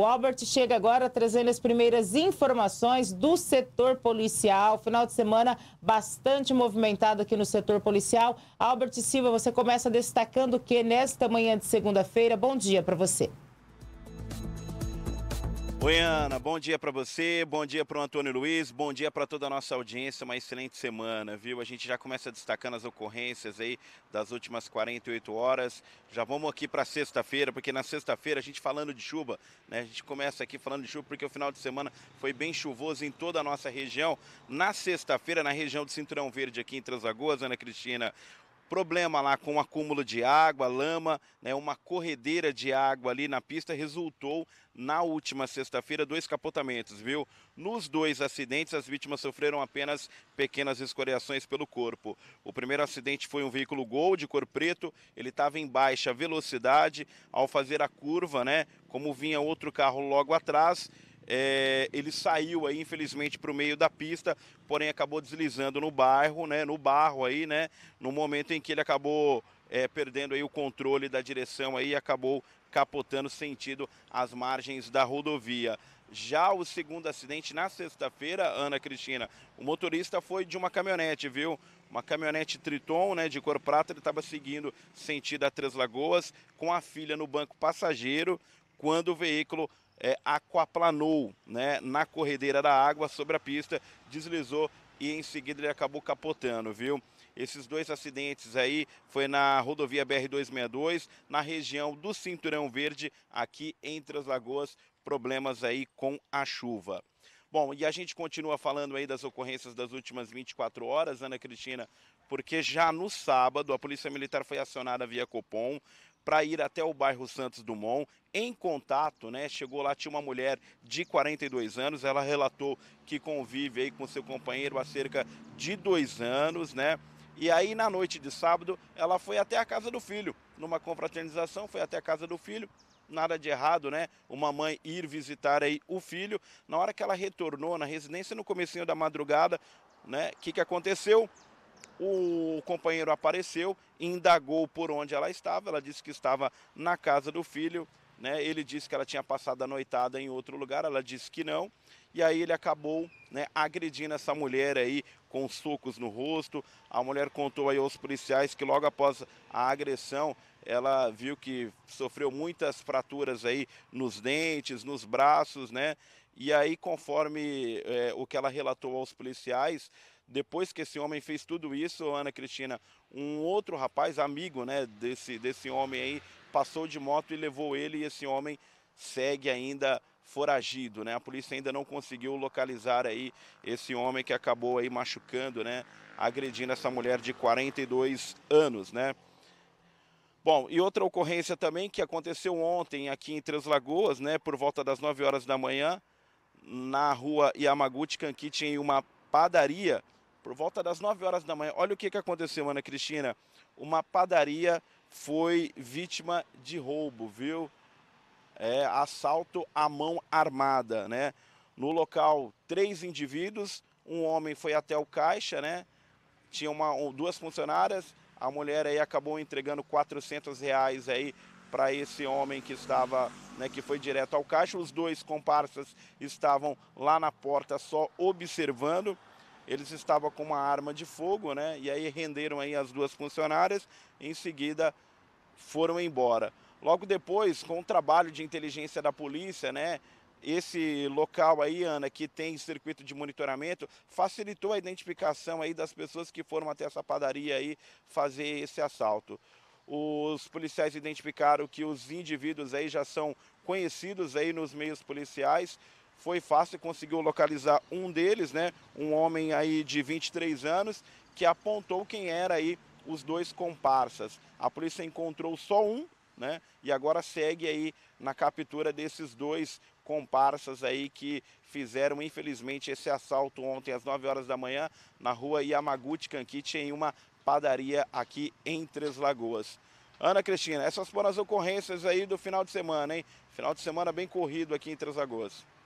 O Albert chega agora trazendo as primeiras informações do setor policial. Final de semana bastante movimentado aqui no setor policial. Albert Silva, você começa destacando o que nesta manhã de segunda-feira. Bom dia para você. Oi, Ana, bom dia para você, bom dia para o Antônio Luiz, bom dia para toda a nossa audiência, uma excelente semana, viu? A gente já começa destacando as ocorrências aí das últimas 48 horas. Já vamos aqui para sexta-feira, porque na sexta-feira a gente falando de chuva, né? A gente começa aqui falando de chuva porque o final de semana foi bem chuvoso em toda a nossa região. Na sexta-feira, na região do Cinturão Verde aqui em Translagoas, Ana Cristina, problema lá com um acúmulo de água, lama, né, uma corredeira de água ali na pista resultou na última sexta-feira dois capotamentos, viu? Nos dois acidentes as vítimas sofreram apenas pequenas escoriações pelo corpo. O primeiro acidente foi um veículo Gol de cor preto, ele estava em baixa velocidade ao fazer a curva, né? Como vinha outro carro logo atrás, é, ele saiu aí, infelizmente, para o meio da pista, porém acabou deslizando no bairro, né? No barro aí, né? No momento em que ele acabou é, perdendo aí o controle da direção aí, acabou capotando sentido às margens da rodovia. Já o segundo acidente na sexta-feira, Ana Cristina, o motorista foi de uma caminhonete, viu? Uma caminhonete Triton, né, de cor prata, ele estava seguindo sentido a Três Lagoas com a filha no banco passageiro quando o veículo é, aquaplanou né, na corredeira da água sobre a pista, deslizou e em seguida ele acabou capotando, viu? Esses dois acidentes aí foi na rodovia BR-262, na região do Cinturão Verde, aqui entre as lagoas, problemas aí com a chuva. Bom, e a gente continua falando aí das ocorrências das últimas 24 horas, Ana Cristina, porque já no sábado a Polícia Militar foi acionada via Copom para ir até o bairro Santos Dumont. Em contato, né? Chegou lá, tinha uma mulher de 42 anos. Ela relatou que convive aí com seu companheiro há cerca de dois anos, né? E aí, na noite de sábado, ela foi até a casa do filho. Numa confraternização, foi até a casa do filho. Nada de errado, né? Uma mãe ir visitar aí o filho. Na hora que ela retornou na residência, no comecinho da madrugada, né? O que, que aconteceu? O companheiro apareceu, indagou por onde ela estava, ela disse que estava na casa do filho, né? Ele disse que ela tinha passado a noitada em outro lugar, ela disse que não. E aí ele acabou né, agredindo essa mulher aí com socos no rosto. A mulher contou aí aos policiais que logo após a agressão, ela viu que sofreu muitas fraturas aí nos dentes, nos braços, né? E aí, conforme é, o que ela relatou aos policiais, depois que esse homem fez tudo isso, Ana Cristina, um outro rapaz, amigo né, desse, desse homem aí, passou de moto e levou ele, e esse homem segue ainda foragido, né? A polícia ainda não conseguiu localizar aí esse homem que acabou aí machucando, né? Agredindo essa mulher de 42 anos, né? Bom, e outra ocorrência também que aconteceu ontem aqui em Três Lagoas, né, por volta das 9 horas da manhã, na rua Yamaguchi Kankichi, em uma padaria, por volta das 9 horas da manhã. Olha o que, que aconteceu, Ana Cristina. Uma padaria foi vítima de roubo, viu? É, assalto à mão armada, né? No local, três indivíduos, um homem foi até o caixa, né? Tinha uma, duas funcionárias a mulher aí acabou entregando 400 reais aí para esse homem que estava, né, que foi direto ao caixa. Os dois comparsas estavam lá na porta só observando. Eles estavam com uma arma de fogo, né? E aí renderam aí as duas funcionárias. Em seguida foram embora. Logo depois, com o trabalho de inteligência da polícia, né? esse local aí, Ana, que tem circuito de monitoramento, facilitou a identificação aí das pessoas que foram até essa padaria aí fazer esse assalto. Os policiais identificaram que os indivíduos aí já são conhecidos aí nos meios policiais. Foi fácil, conseguiu localizar um deles, né? Um homem aí de 23 anos que apontou quem era aí os dois comparsas. A polícia encontrou só um né? E agora segue aí na captura desses dois comparsas aí que fizeram, infelizmente, esse assalto ontem às 9 horas da manhã na rua Yamaguchi Kankichi, em uma padaria aqui em Três Lagoas. Ana Cristina, essas foram as ocorrências aí do final de semana, hein? Final de semana bem corrido aqui em Três Lagoas.